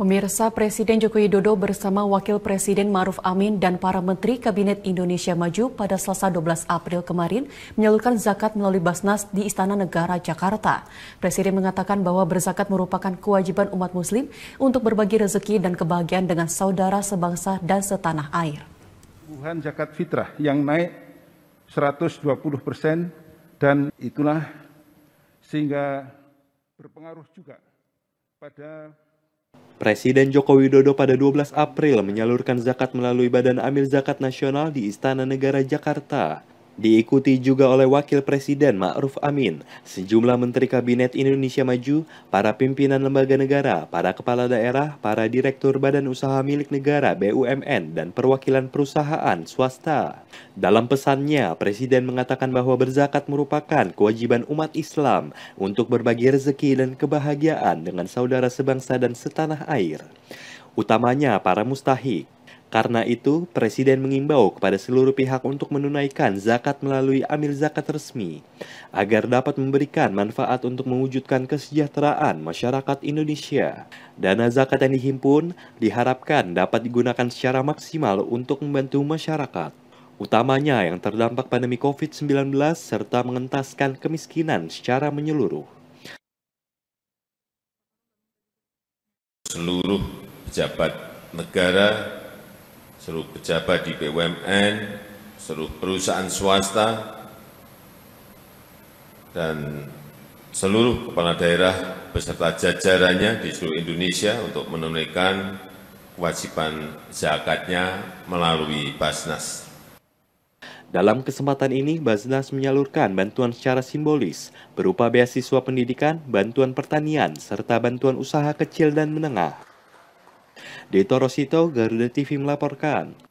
Pemirsa Presiden Joko Widodo bersama Wakil Presiden Maruf Amin dan para Menteri Kabinet Indonesia Maju pada Selasa 12 April kemarin menyalurkan zakat melalui Basnas di Istana Negara Jakarta. Presiden mengatakan bahwa berzakat merupakan kewajiban umat muslim untuk berbagi rezeki dan kebahagiaan dengan saudara sebangsa dan setanah air. Tuhan zakat fitrah yang naik 120 persen dan itulah sehingga berpengaruh juga pada Presiden Joko Widodo pada 12 April menyalurkan zakat melalui Badan Amil Zakat Nasional di Istana Negara Jakarta. Diikuti juga oleh Wakil Presiden Ma'ruf Amin, sejumlah Menteri Kabinet Indonesia Maju, para pimpinan lembaga negara, para kepala daerah, para direktur badan usaha milik negara BUMN, dan perwakilan perusahaan swasta. Dalam pesannya, Presiden mengatakan bahwa berzakat merupakan kewajiban umat Islam untuk berbagi rezeki dan kebahagiaan dengan saudara sebangsa dan setanah air, utamanya para mustahik. Karena itu, Presiden mengimbau kepada seluruh pihak untuk menunaikan zakat melalui amil zakat resmi, agar dapat memberikan manfaat untuk mewujudkan kesejahteraan masyarakat Indonesia. Dana zakat yang dihimpun diharapkan dapat digunakan secara maksimal untuk membantu masyarakat, utamanya yang terdampak pandemi COVID-19 serta mengentaskan kemiskinan secara menyeluruh. Seluruh pejabat negara seluruh pejabat di BUMN, seluruh perusahaan swasta, dan seluruh kepala daerah beserta jajarannya di seluruh Indonesia untuk menunaikan kewajiban zakatnya melalui Basnas. Dalam kesempatan ini, Basnas menyalurkan bantuan secara simbolis berupa beasiswa pendidikan, bantuan pertanian, serta bantuan usaha kecil dan menengah. Deto Rosito, Garuda TV melaporkan.